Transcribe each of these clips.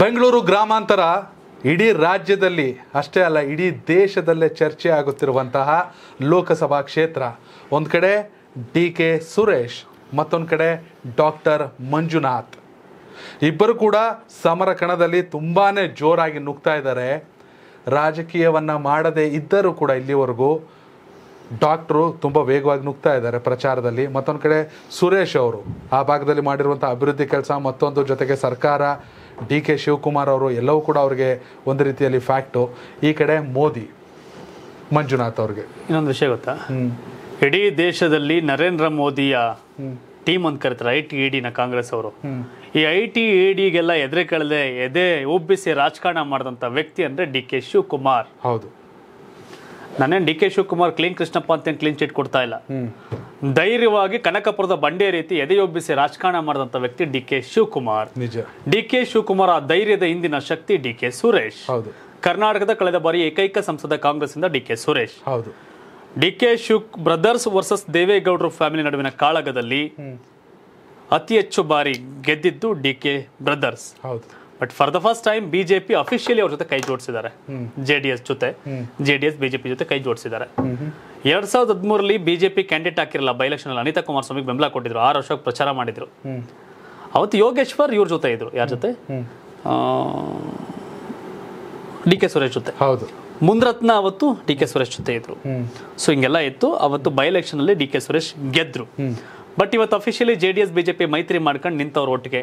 ಬೆಂಗಳೂರು ಗ್ರಾಮಾಂತರ ಇಡೀ ರಾಜ್ಯದಲ್ಲಿ ಅಷ್ಟೇ ಅಲ್ಲ ಇಡೀ ದೇಶದಲ್ಲೇ ಚರ್ಚೆ ಆಗುತ್ತಿರುವಂತಹ ಲೋಕಸಭಾ ಕ್ಷೇತ್ರ ಒಂದು ಕಡೆ ಡಿ ಕೆ ಸುರೇಶ್ ಮತ್ತೊಂದು ಕಡೆ ಡಾಕ್ಟರ್ ಮಂಜುನಾಥ್ ಇಬ್ಬರು ಕೂಡ ಸಮರ ಕಣದಲ್ಲಿ ತುಂಬಾ ಜೋರಾಗಿ ನುಗ್ತಾ ಇದ್ದಾರೆ ರಾಜಕೀಯವನ್ನು ಮಾಡದೇ ಇದ್ದರೂ ಕೂಡ ಇಲ್ಲಿವರೆಗೂ ಡಾಕ್ಟ್ರು ತುಂಬ ವೇಗವಾಗಿ ನುಗ್ತಾ ಇದ್ದಾರೆ ಪ್ರಚಾರದಲ್ಲಿ ಮತ್ತೊಂದು ಕಡೆ ಸುರೇಶ್ ಅವರು ಆ ಭಾಗದಲ್ಲಿ ಮಾಡಿರುವಂಥ ಅಭಿವೃದ್ಧಿ ಕೆಲಸ ಮತ್ತೊಂದು ಜೊತೆಗೆ ಸರ್ಕಾರ ಡಿ ಕೆ ಶಿವಕುಮಾರ್ ಅವರು ಎಲ್ಲವೂ ಕೂಡ ಅವ್ರಿಗೆ ಒಂದು ರೀತಿಯಲ್ಲಿ ಫ್ಯಾಕ್ಟು ಈ ಕಡೆ ಮೋದಿ ಮಂಜುನಾಥ್ ಅವ್ರಿಗೆ ಇನ್ನೊಂದು ವಿಷಯ ಗೊತ್ತಾ ಇಡೀ ದೇಶದಲ್ಲಿ ನರೇಂದ್ರ ಮೋದಿಯ ಟೀಮ್ ಅಂತ ಕರೀತಾರೆ ಐ ಟಿ ಇಡಿನ ಕಾಂಗ್ರೆಸ್ ಅವರು ಈ ಐ ಟಿ ಇಡಿಗೆಲ್ಲ ಎದುರೆ ಕಳೆದೆ ಎದೆ ಒಬ್ಬಿಸಿ ರಾಜಕಾರಣ ಮಾಡಿದಂಥ ವ್ಯಕ್ತಿ ಅಂದರೆ ಡಿ ಕೆ ಶಿವಕುಮಾರ್ ಹೌದು ನಾನೇನು D K Shivakumar clean Krishnappa ಅಂತೇನು ಕ್ಲೀನ್ ಚೀಟ್ ಕೊಡ್ತಾ ಇಲ್ಲ ಧೈರ್ಯವಾಗಿ ಕನಕಪುರದ ಬಂಡೆ ರೀತಿ ಎದೆಯೊಬ್ಬಿಸಿ ರಾಜಕಾರಣ ಮಾಡಿದಂಥ ವ್ಯಕ್ತಿ D K Shivakumar D K Shivakumar ಆ ಧೈರ್ಯದ ಹಿಂದಿನ ಶಕ್ತಿ ಡಿ ಕೆ ಸುರೇಶ್ ಹೌದು ಕರ್ನಾಟಕದ ಕಳೆದ ಬಾರಿ ಏಕೈಕ ಸಂಸದ ಕಾಂಗ್ರೆಸ್ ಇಂದ ಡಿ ಕೆ ಸುರೇಶ್ ಹೌದು D K Shiv brothers versus ದೇವೇಗೌಡರ ಫ್ಯಾಮಿಲಿ ನಡುವಿನ ಕಾಳಗದಲ್ಲಿ ಅತಿ ಹೆಚ್ಚು ಬಾರಿ ಗೆದ್ದಿದ್ದು ಡಿ ಕೆ ಬ್ರದರ್ಸ್ ಹೌದು but for the first time BJP officially ಅವ್ರ ಜೊತೆ ಕೈ ಜೋಡಿಸಿದ್ದಾರೆ ಜೆ ಡಿ ಎಸ್ ಜೊತೆ ಜೆ ಡಿ ಎಸ್ ಬಿಜೆಪಿ ಜೊತೆ ಕೈ ಜೋಡಿಸಿದ್ದಾರೆ ಎರಡ್ ಸಾವಿರದ ಹದಿಮೂರಲ್ಲಿ ಬಿಜೆಪಿ ಕ್ಯಾಂಡಿಡೇಟ್ ಹಾಕಿರಲ್ಲ ಬೈ ಎಲೆಕ್ಷನ್ ಅಲ್ಲಿ ಅನಿತಾ ಸ್ವಾಮಿ ಬೆಂಬಲ ಕೊಟ್ಟಿದ್ರು ಆರು ವರ್ಷ ಪ್ರಚಾರ ಮಾಡಿದ್ರು ಅವತ್ತು ಯೋಗೇಶ್ವರ್ ಇವ್ರ ಜೊತೆ ಇದ್ರು ಯಾರ ಜೊತೆ ಡಿ ಕೆ ಸುರೇಶ್ ಜೊತೆ ಹೌದು ಮುಂದ್ರತ್ನ ಅವತ್ತು ಡಿ ಕೆ ಸುರೇಶ್ ಜೊತೆ ಇದ್ರು ಸೊ ಹಿಂಗೆಲ್ಲ ಇತ್ತು ಅವತ್ತು ಬೈ ಎಲೆಕ್ಷನ್ ಅಲ್ಲಿ ಡಿ ಕೆ ಸುರೇಶ್ ಗೆದ್ರು ಬಟ್ ಇವತ್ತು officially J D S BJP ಮೈತ್ರಿ ಮಾಡ್ಕೊಂಡು ನಿಂತವ್ರ ಒಟ್ಟಿಗೆ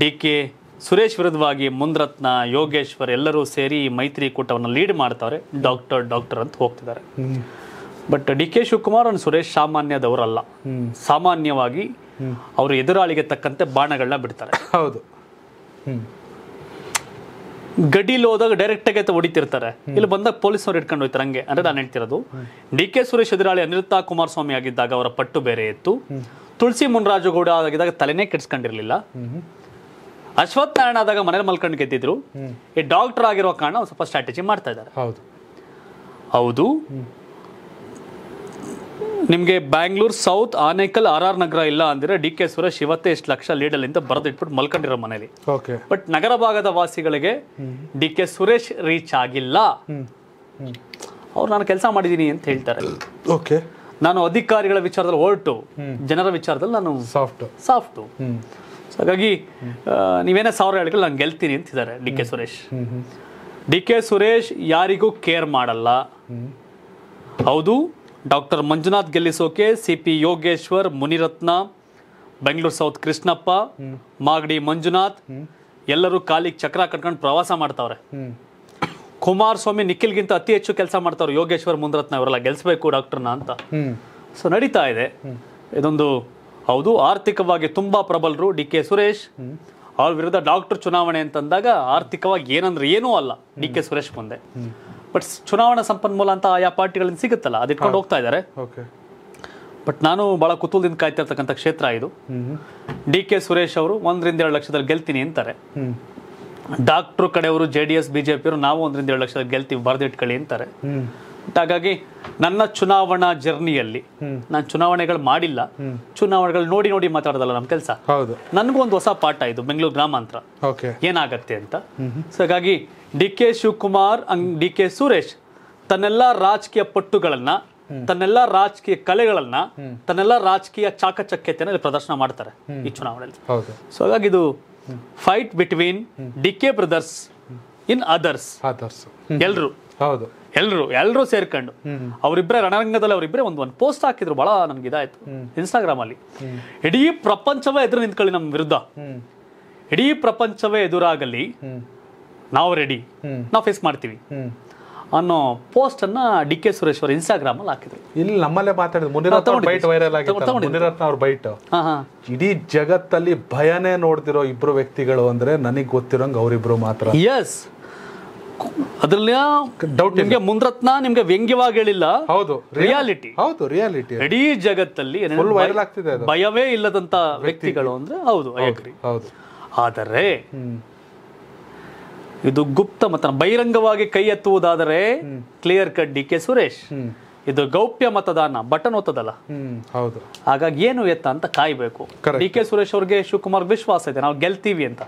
ಡಿ ಕೆ ಸುರೇಶ್ ವಿರುದ್ಧವಾಗಿ ಮುಂದ್ರತ್ನ ಯೋಗೇಶ್ವರ್ ಎಲ್ಲರೂ ಸೇರಿ ಮೈತ್ರಿ ಕೂಟವನ್ನು ಲೀಡ್ ಮಾಡ್ತಾರೆ ಡಾಕ್ಟರ್ ಡಾಕ್ಟರ್ ಅಂತ ಹೋಗ್ತಿದ್ದಾರೆ ಬಟ್ ಡಿ ಕೆ ಶಿವಕುಮಾರ್ ಅವ್ನು ಸುರೇಶ್ ಸಾಮಾನ್ಯದವರಲ್ಲ ಸಾಮಾನ್ಯವಾಗಿ ಅವರು ಎದುರಾಳಿಗೆ ತಕ್ಕಂತೆ ಬಾಣಗಳನ್ನ ಬಿಡ್ತಾರೆ ಹೌದು ಗಡಿಲಿ ಹೋದಾಗ ಡೈರೆಕ್ಟ್ ಆಗಿ ಹೊಡಿತಿರ್ತಾರೆ ಇಲ್ಲಿ ಬಂದಾಗ ಅವ್ರು ಇಟ್ಕೊಂಡು ಹೋಯ್ತಾರೆ ಹಂಗೆ ಅಂದ್ರೆ ನಾನು ಹೇಳ್ತಿರೋದು ಡಿ ಕೆ ಸುರೇಶ್ ಎದುರಾಳಿ ಅನಿರುತ್ತ ಕುಮಾರಸ್ವಾಮಿ ಆಗಿದ್ದಾಗ ಅವರ ಪಟ್ಟು ಬೇರೆ ಇತ್ತು ತುಳಸಿ ಗೌಡ ಆಗಿದ್ದಾಗ ತಲೆನೇ ಕೆಡ್ಸ್ಕೊಂಡಿರ್ಲಿಲ್ಲ ಅಶ್ವಥ್ ನಾರಾಯಣ ಆದಾಗ ಮನೇಲಿ ಮಲ್ಕೊಂಡು ಗೆದ್ದಿದ್ರು ಈ ಡಾಕ್ಟರ್ ಆಗಿರೋ ಕಾರಣ ಸ್ವಲ್ಪ ಸ್ಟ್ರಾಟಜಿ ಮಾಡ್ತಾ ಇದ್ದಾರೆ ಹೌದು ಹೌದು ನಿಮಗೆ Bangalore south Anekal R R Nagar ಇಲ್ಲ ಅಂದ್ರೆ ಡಿ ಕೆ ಸುರೇಶ್ ಇವತ್ತೇ ಎಷ್ಟು ಲಕ್ಷ ಲೀಡಲ್ ಅಂತ ಬರೆದಿಟ್ಬಿಟ್ಟು ಮಲ್ಕೊಂಡಿರೋ ಮನೇಲಿ ಬಟ್ ನಗರ ಭಾಗದ ವಾಸಿಗಳಿಗೆ ಡಿ ಕೆ ಸುರೇಶ್ ರೀಚ್ ಆಗಿಲ್ಲ ಅವ್ರು ನಾನು ಕೆಲಸ ಮಾಡಿದ್ದೀನಿ ಅಂತ ಹೇಳ್ತಾರೆ ಓಕೆ ನಾನು ಅಧಿಕಾರಿಗಳ ವಿಚಾರದಲ್ಲಿ ಹೊರಟು ಜನರ ವಿಚಾರದಲ್ಲಿ ನಾನು ಸಾಫ್ಟ್ ಸಾಫ್ಟು ಹಾಗಾಗಿ ನೀವೇನೇ ಸಾವಿರ ಹೇಳಿದ್ರೆ ನಾನು ಗೆಲ್ತೀನಿ ಅಂತಿದ್ದಾರೆ D K Suresh D K Suresh ಯಾರಿಗೂ ಕೇರ್ ಮಾಡಲ್ಲ ಹೌದು ಡಾಕ್ಟರ್ ಮಂಜುನಾಥ್ ಗೆಲ್ಲಿಸೋಕೆ C P Yogeshwar Muniratna Bengaluru south Krishnappa Magadi Manjunath ಎಲ್ಲರೂ ಕಾಲಿಗೆ ಚಕ್ರ ಕಟ್ಕೊಂಡು ಪ್ರವಾಸ ಮಾಡ್ತಾವ್ರೆ ಕುಮಾರಸ್ವಾಮಿ ನಿಖಿಲ್ಗಿಂತ ಅತಿ ಹೆಚ್ಚು ಕೆಲಸ ಮಾಡ್ತಾವ್ರೆ ಯೋಗೇಶ್ವರ್ ಮುನಿರತ್ನ ಇವರೆಲ್ಲ ಗೆಲ್ಲಿಸ್ಬೇಕು ಡಾಕ್ಟರ್ನ ಅಂತ ಸೊ ನಡೀತಾ ಇದೆ ಇದೊಂದು ಹೌದು ಆರ್ಥಿಕವಾಗಿ ತುಂಬಾ ಪ್ರಬಲರು ಡಿ ಕೆ ಸುರೇಶ್ ಅವ್ರ ವಿರುದ್ಧ ಡಾಕ್ಟರ್ ಚುನಾವಣೆ ಅಂತಂದಾಗ ಆರ್ಥಿಕವಾಗಿ ಏನಂದ್ರೆ ಏನೂ ಅಲ್ಲ ಡಿ ಕೆ ಸುರೇಶ್ ಮುಂದೆ ಬಟ್ ಚುನಾವಣಾ ಸಂಪನ್ಮೂಲ ಅಂತ ಆಯಾ ಪಾರ್ಟಿಗಳಿಂದ ಸಿಗುತ್ತಲ್ಲ ಅದಿಟ್ಕೊಂಡು ಹೋಗ್ತಾ ಇದ್ದಾರೆ ಬಟ್ ನಾನು ಬಹಳ ಕುತೂಹಲದಿಂದ ಕಾಯ್ತಿರ್ತಕ್ಕಂಥ ಕ್ಷೇತ್ರ ಇದು ಡಿ ಕೆ ಸುರೇಶ್ ಅವರು ಒಂದರಿಂದ ಎರಡು ಲಕ್ಷದಲ್ಲಿ ಗೆಲ್ತೀನಿ ಅಂತಾರೆ ಡಾಕ್ಟರ್ ಕಡೆಯವರು ಜೆ ಡಿ ಎಸ್ ಬಿಜೆಪಿಯವರು ನಾವು ಒಂದರಿಂದ ಎರಡು ಲಕ್ಷದಲ್ಲಿ ಗೆಲ್ತೀವಿ ಬರೆದಿಟ್ಕೊಳ್ಳಿ ಅಂತಾರೆ ಹಾಗಾಗಿ ನನ್ನ ಚುನಾವಣಾ ಜರ್ನಿಯಲ್ಲಿ ನಾನು ಚುನಾವಣೆಗಳು ಮಾಡಿಲ್ಲ ಚುನಾವಣೆಗಳು ನೋಡಿ ನೋಡಿ ಮಾತಾಡೋದಲ್ಲ ನಮ್ಮ ಕೆಲಸ ನನಗೂ ಒಂದು ಹೊಸ ಪಾಠ ಇದು ಬೆಂಗಳೂರು ಗ್ರಾಮಾಂತರ ಏನಾಗತ್ತೆ ಅಂತ ಸೊ ಹಾಗಾಗಿ D K Shivakumar D K Suresh ತನ್ನೆಲ್ಲ ರಾಜಕೀಯ ಪಟ್ಟುಗಳನ್ನ ತನ್ನೆಲ್ಲ ರಾಜಕೀಯ ಕಲೆಗಳನ್ನ ತನ್ನೆಲ್ಲ ರಾಜಕೀಯ ಚಾಕಚಕ್ಯತೆಯನ್ನು ಪ್ರದರ್ಶನ ಮಾಡ್ತಾರೆ ಈ ಚುನಾವಣೆಯಲ್ಲಿ ಸೊ ಹಾಗಾಗಿ ಇದು fight between D K brothers in others others ಎಲ್ಲರೂ ಹೌದು ಎಲ್ಲರೂ ಎಲ್ಲರೂ ಸೇರ್ಕೊಂಡು ಅವರಿಬ್ಬರೇ ರಣರಂಗದಲ್ಲಿ ಅವರಿಬ್ಬರೇ ಒಂದು ಒಂದು ಪೋಸ್ಟ್ ಹಾಕಿದ್ರು ಬಹಳ ನಮ್ಗೆ ಇದಾಯ್ತು ಅಲ್ಲಿ ಇಡೀ ಪ್ರಪಂಚವೇ ಎದುರು ನಿಂತ್ಕೊಳ್ಳಿ ನಮ್ಮ ವಿರುದ್ಧ ಇಡೀ ಪ್ರಪಂಚವೇ ಎದುರಾಗಲಿ ನಾವು ರೆಡಿ ನಾವು ಫೇಸ್ ಮಾಡ್ತೀವಿ ಅನ್ನೋ ಪೋಸ್ಟ್ ಅನ್ನ ಡಿ ಕೆ ಸುರೇಶ್ವರ್ ಇನ್ಸ್ಟಾಗ್ರಾಮ್ ಅಲ್ಲಿ ಹಾಕಿದ್ರು ಇಲ್ಲಿ ನಮ್ಮಲ್ಲೇ ಮಾತಾಡಿದ್ರು ಬೈಟ್ ವೈರಲ್ ಬೈಟ್ ಇಡೀ ಜಗತ್ತಲ್ಲಿ ಭಯನೇ ನೋಡ್ತಿರೋ ಇಬ್ರು ವ್ಯಕ್ತಿಗಳು ಅಂದ್ರೆ ನನಗೆ ಗೊತ್ತಿರೋಂಗ್ ಅವರಿಬ್ರು ಮಾತ್ರ ಎಸ್ ಅದ್ರಲ್ಲಿ ಡೌಟ್ ನಿಮಗೆ ಮುಂದ್ರತ್ನ ನಿಮ್ಗೆ ವ್ಯಂಗ್ಯವಾಗಿ ಹೇಳಿಲ್ಲ ಹೌದು ರಿಯಾಲಿಟಿ ಹೌದು ರಿಯಾಲಿಟಿ ಇಡೀ ಜಗತ್ತಲ್ಲಿ ವೈರಲ್ ಆಗ್ತಿದೆ ಭಯವೇ ಇಲ್ಲದಂತ ವ್ಯಕ್ತಿಗಳು ಅಂದ್ರೆ ಹೌದು ಹೌದು ಆದರೆ ಇದು ಗುಪ್ತ ಮತ ಬಹಿರಂಗವಾಗಿ ಕೈ ಎತ್ತುವುದಾದರೆ clear cut D K Suresh ಇದು ಗೌಪ್ಯ ಮತದಾನ ಬಟನ್ ಒತ್ತದಲ್ಲ ಹೌದು ಹಾಗಾಗಿ ಏನು ಎತ್ತ ಅಂತ ಕಾಯ್ಬೇಕು ಡಿ ಕೆ ಸುರೇಶ್ ಅವ್ರಿಗೆ ಶಿವಕುಮಾರ್ ವಿಶ್ವಾಸ ಇದೆ ನಾವು ಗೆಲ್ತೀವಿ ಅಂತ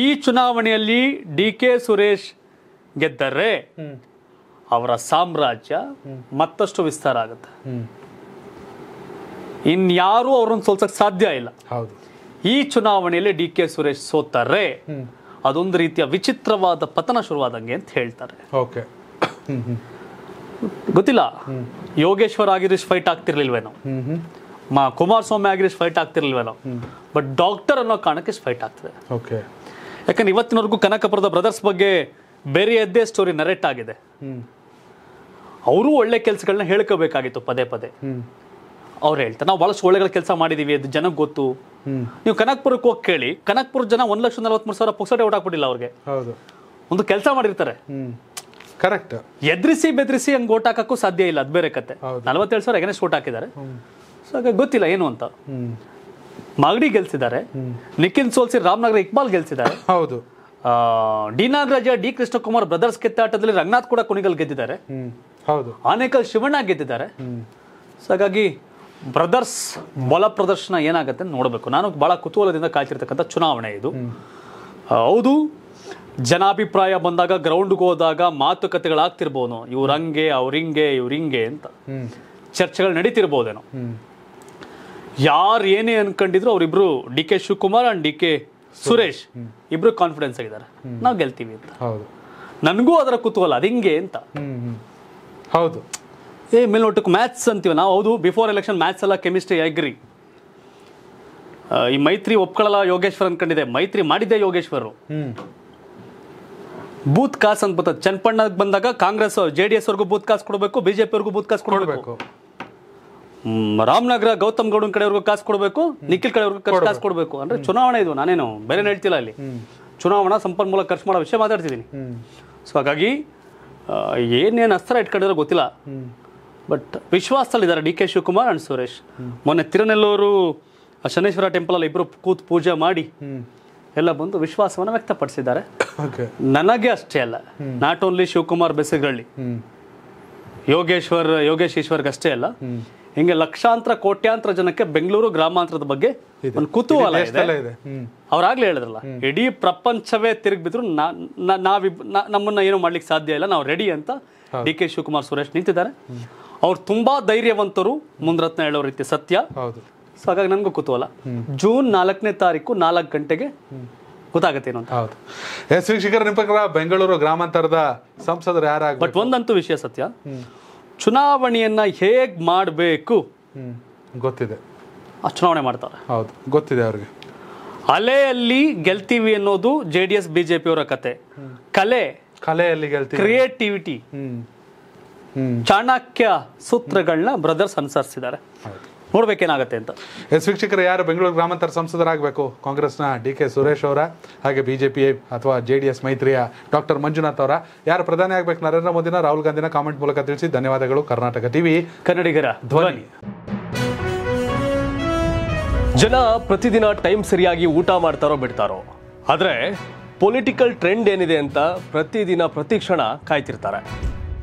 ಈ ಚುನಾವಣೆಯಲ್ಲಿ ಡಿ ಕೆ ಸುರೇಶ್ ಗೆದ್ದರೆ ಅವರ ಸಾಮ್ರಾಜ್ಯ ಮತ್ತಷ್ಟು ವಿಸ್ತಾರ ಆಗುತ್ತೆ ಇನ್ಯಾರು ಅವ್ರನ್ನ ಸೋಲ್ಸಕ್ ಸಾಧ್ಯ ಇಲ್ಲ ಈ ಚುನಾವಣೆಯಲ್ಲಿ ಡಿ ಕೆ ಸುರೇಶ್ ಸೋತಾರೆ ಅದೊಂದು ರೀತಿಯ ವಿಚಿತ್ರವಾದ ಪತನ ಶುರುವಾದಂಗೆ ಅಂತ ಹೇಳ್ತಾರೆ ಗೊತ್ತಿಲ್ಲ ಯೋಗೇಶ್ವರ್ ಆಗಿರೋಷ್ಟು ಫೈಟ್ ಆಗ್ತಿರ್ಲಿಲ್ವೇನೋ ಮಾ ಕುಮಾರಸ್ವಾಮಿ ಆಗಿರಿಶ್ ಫೈಟ್ ಆಗ್ತಿರ್ಲಿಲ್ವೇನೋ ಬಟ್ ಡಾಕ್ಟರ್ ಅನ್ನೋ ಕಾರಣಕ್ಕೆ ಫೈಟ್ ಆಗ್ತದೆ ಯಾಕಂದ್ರೆ ಇವತ್ತಿನವರೆಗೂ ಕನಕಪುರದ ಬ್ರದರ್ಸ್ ಬಗ್ಗೆ ಬೇರೆಯದ್ದೇ ಸ್ಟೋರಿ ನರೇಟ್ ಆಗಿದೆ ಅವರು ಒಳ್ಳೆ ಕೆಲಸಗಳನ್ನ ಹೇಳ್ಕೋಬೇಕಾಗಿತ್ತು ಪದೇ ಪದೇ ಅವ್ರು ಹೇಳ್ತಾರೆ ನಾವು ಬಹಳಷ್ಟು ಒಳ್ಳೆಗಳ ಕೆಲಸ ಮಾಡಿದೀವಿ ಅದು ಜನಕ್ಕೆ ಗೊತ್ತು ನೀವು ಕನಕ್ಪುರಕ್ಕೆ ಹೋಗಿ ಕೇಳಿ ಕನಕ್ಪುರ ಜನ ಒಂದ್ ಲಕ್ಷ ನಲವತ್ಮೂರು ಸಾವಿರ ಪುಕ್ಸಟೆ ಓಟ್ ಹಾಕ್ಬಿಟ್ಟಿಲ್ಲ ಅವ್ರಿಗೆ ಒಂದು ಕೆಲಸ ಮಾಡಿರ್ತಾರೆ ಕರೆಕ್ಟ್ ಎದ್ರಿಸಿ ಬೆದ್ರಿಸಿ ಹಂಗೆ ಓಟ್ ಹಾಕಕ್ಕೂ ಸಾಧ್ಯ ಇಲ್ಲ ಅದು ಬೇರೆ ಕತೆ ನಲವತ್ತೇಳು ಸಾವಿರ ಎಗನೆಸ್ಟ್ ಓಟ್ ಹಾಕಿದ್ದಾರೆ ಸೊ ಹಾಗೆ ಗೊತ್ತಿಲ್ಲ ಏನು ಅಂತ ಮಾಗಡಿ ಗೆಲ್ಸಿದ್ದಾರೆ ನಿಖಿನ್ ಸೋಲ್ಸಿ ರಾಮನಗರ ಇಕ್ಬಾಲ್ ಗೆಲ್ಸಿದ್ದಾರೆ ಹೌದು D Nagaraja D Krishnakumar brothers ಆಟದಲ್ಲಿ ರಂಗನಾಥ್ ಕೂಡ ಕುಣಿಗಲ್ ಗೆದ್ದಿದ್ದಾರೆ ಹೌದು ಆನೇಕಲ್ ಶಿವಣ್ಣ ಗೆದ್ದಿದ್ದಾರೆ ಸೊ ಹಾಗಾಗಿ ಬ್ರದರ್ಸ್ ಬಲ ಪ್ರದರ್ಶನ ಏನಾಗುತ್ತೆ ನೋಡಬೇಕು ನಾನು ಬಹಳ ಕುತೂಹಲದಿಂದ ಕಾಯ್ತಿರ್ತಕ್ಕಂಥ ಚುನಾವಣೆ ಇದು ಹೌದು ಜನಾಭಿಪ್ರಾಯ ಬಂದಾಗ ಗ್ರೌಂಡ್ಗೆ ಹೋದಾಗ ಮಾತುಕತೆಗಳಾಗ್ತಿರ್ಬೋದು ಇವ್ರು ಹಂಗೆ ಅವ್ರಿಂಗೆ ಇವ್ರಿಂಗೆ ಅಂತ ಚರ್ಚೆಗಳು ನಡೀತಿರ್ಬೋದೇನೋ ಯಾರು ಏನೇ ಅನ್ಕೊಂಡಿದ್ರು ಅವರಿಬ್ರು D K Shivakumar and D K Suresh ಇಬ್ರು ಕಾನ್ಫಿಡೆನ್ಸ್ ಆಗಿದ್ದಾರೆ ನಾವು ಗೆಲ್ತೀವಿ ಅಂತ ಹೌದು ನನಗೂ ಅದರ ಕುತೂಹಲ ಅದು ಹಿಂಗೆ ಅಂತ ಹೌದು ಏ ಮೇಲ್ನೋಟಕ್ಕೆ ಮ್ಯಾಥ್ಸ್ ಅಂತೀವಿ ನಾವು ಹೌದು ಬಿಫೋರ್ ಎಲೆಕ್ಷನ್ ಮ್ಯಾಥ್ಸ್ ಅಲ್ಲ ಕೆಮಿಸ್ಟ್ರಿ ಅಗ್ರಿ ಈ ಮೈತ್ರಿ ಒಪ್ಕೊಳ್ಳಲ್ಲ ಯೋಗೇಶ್ವರ್ ಅನ್ಕೊಂಡಿದೆ ಮೈತ್ರಿ ಮಾಡಿದ್ದೆ ಯೋಗೇಶ್ವರ್ ಬೂತ್ ಕಾಸ್ ಅಂತ ಬರ್ತದೆ ಚನ್ನಪಣ್ಣಗೆ ಬಂದಾಗ ಕಾಂಗ್ರೆಸ್ ಜೆಡಿಎಸ್ ಡಿ ಅವ್ರಿಗೂ ಬೂತ್ ಕಾಸ್ ಕೊಡಬೇಕು ಬಿಜೆಪಿಯವ್ರಿಗೂ ಬೂತ್ ಕಾಸ್ ಕೊಡಬೇಕು ರಾಮನಗರ ಗೌತಮ್ ಗೌಡನ್ ಕಡೆವರೆಗೂ ಕಾಸು ಕೊಡಬೇಕು ನಿಖಿಲ್ ಕಡೆವರೆಗೂ ಕಾಸು ಕೊಡಬೇಕು ಅಂದ್ರೆ ಚುನಾವಣೆ ಇದು ನಾನೇನು ಬೇರೆ ಹೇಳ್ತಿಲ್ಲ ಅಲ್ಲಿ ಚುನಾವಣಾ ಸಂಪನ್ಮೂಲ ಖರ್ಚು ಮಾಡೋ ವಿಷಯ ಮಾತಾಡ್ತಿದ್ದೀನಿ ಸೊ ಹಾಗಾಗಿ ಏನೇನು ಅಸ್ತ್ರ ಇಟ್ಕೊಂಡಿರೋ ಗೊತ್ತಿಲ್ಲ ಬಟ್ ವಿಶ್ವಾಸದಲ್ಲಿದ್ದಾರೆ D K Shivakumar and Suresh ಮೊನ್ನೆ ತಿರುನೆಲ್ಲೂರು ಶನೇಶ್ವರ ಟೆಂಪಲ್ ಅಲ್ಲಿ ಇಬ್ಬರು ಕೂತು ಪೂಜೆ ಮಾಡಿ ಎಲ್ಲ ಬಂದು ವಿಶ್ವಾಸವನ್ನು ವ್ಯಕ್ತಪಡಿಸಿದ್ದಾರೆ ನನಗೆ ಅಷ್ಟೇ ಅಲ್ಲ ನಾಟ್ ಓನ್ಲಿ ಶಿವಕುಮಾರ್ ಬೆಸಗಳ್ಳಿ ಯೋಗೇಶ್ವರ್ ಯೋಗೇಶ್ ಈಶ್ವರ್ಗಷ್ಟೇ ಅಲ್ಲ ಹಿಂಗೆ ಲಕ್ಷಾಂತರ ಕೋಟ್ಯಾಂತರ ಜನಕ್ಕೆ ಬೆಂಗಳೂರು ಗ್ರಾಮಾಂತರದ ಬಗ್ಗೆ ಒಂದು ಕುತೂಹಲ ಇದೆ ಅವ್ರಾಗ್ಲೇ ಹೇಳಿದ್ರಲ್ಲ ಇಡೀ ಪ್ರಪಂಚವೇ ತಿರುಗಿಬಿದ್ರು ನಾವಿ ನಮ್ಮನ್ನ ಏನು ಮಾಡ್ಲಿಕ್ಕೆ ಸಾಧ್ಯ ಇಲ್ಲ ನಾವು ರೆಡಿ ಅಂತ ಡಿ ಕೆ ಶಿವಕುಮಾರ್ ಸುರೇಶ್ ನಿಂತಿದ್ದಾರೆ ಅವ್ರು ತುಂಬಾ ಧೈರ್ಯವಂತರು ಮುಂದ್ರತ್ನ ಹೇಳೋ ರೀತಿ ಸತ್ಯ ಸೊ ಹಾಗಾಗಿ ನನಗೂ ಕುತೂಹಲ ಜೂನ್ ನಾಲ್ಕನೇ ತಾರೀಕು ನಾಲ್ಕು ಗಂಟೆಗೆ ಗೊತ್ತಾಗುತ್ತೆ ಅಂತ ಹೌದು ಎಸ್ ನಿಮ್ಮ ಪ್ರಕಾರ ಬೆಂಗಳೂರು ಗ್ರಾಮಾಂತರದ ಸಂಸದರು ಯಾರಾಗ ಬಟ್ ಒಂದಂತೂ ವಿಷಯ ಸತ್ಯ ಚುನಾವಣೆಯನ್ನ ಹೇಗೆ ಮಾಡಬೇಕು ಗೊತ್ತಿದೆ ಆ ಚುನಾವಣೆ ಮಾಡ್ತಾರೆ ಹೌದು ಗೊತ್ತಿದೆ ಅವ್ರಿಗೆ ಅಲೆಯಲ್ಲಿ ಗೆಲ್ತೀವಿ ಅನ್ನೋದು ಜೆ ಡಿ ಎಸ್ ಬಿಜೆಪಿಯವರ ಕತೆ ಕಲೆ ಕಲೆಯಲ್ಲಿ ಗೆಲ್ತೀವಿ ಕ್ರಿಯೇಟಿವಿಟಿ ಚಾಣಕ್ಯ ಸೂತ್ರಗಳನ್ನ ಬ್ರದರ್ಸ್ ಅನುಸರಿಸಿದ್ದಾರೆ ನೋಡ್ಬೇಕೇನಾಗತ್ತೆ ಅಂತ ಎಸ್ ವೀಕ್ಷಕರು ಯಾರು ಬೆಂಗಳೂರು ಗ್ರಾಮಾಂತರ ಸಂಸದರಾಗಬೇಕು ಕಾಂಗ್ರೆಸ್ನ ಡಿ ಕೆ ಸುರೇಶ್ ಅವರ ಹಾಗೆ ಬಿ ಜೆ ಪಿ ಅಥವಾ ಜೆ ಡಿ ಎಸ್ ಮೈತ್ರಿಯ ಡಾಕ್ಟರ್ ಮಂಜುನಾಥ್ ಅವರ ಯಾರು ಪ್ರಧಾನಿ ಆಗಬೇಕು ನರೇಂದ್ರ ಮೋದಿನ ರಾಹುಲ್ ಗಾಂಧಿನ ಕಾಮೆಂಟ್ ಮೂಲಕ ತಿಳಿಸಿ ಧನ್ಯವಾದಗಳು ಕರ್ನಾಟಕ ಟಿವಿ ಕನ್ನಡಿಗರ ಧ್ವನಿ ಜನ ಪ್ರತಿದಿನ ಟೈಮ್ ಸರಿಯಾಗಿ ಊಟ ಮಾಡ್ತಾರೋ ಬಿಡ್ತಾರೋ ಆದರೆ ಪೊಲಿಟಿಕಲ್ ಟ್ರೆಂಡ್ ಏನಿದೆ ಅಂತ ಪ್ರತಿದಿನ ಪ್ರತಿ ಕ್ಷಣ ಕಾಯ್ತಿರ್ತಾರೆ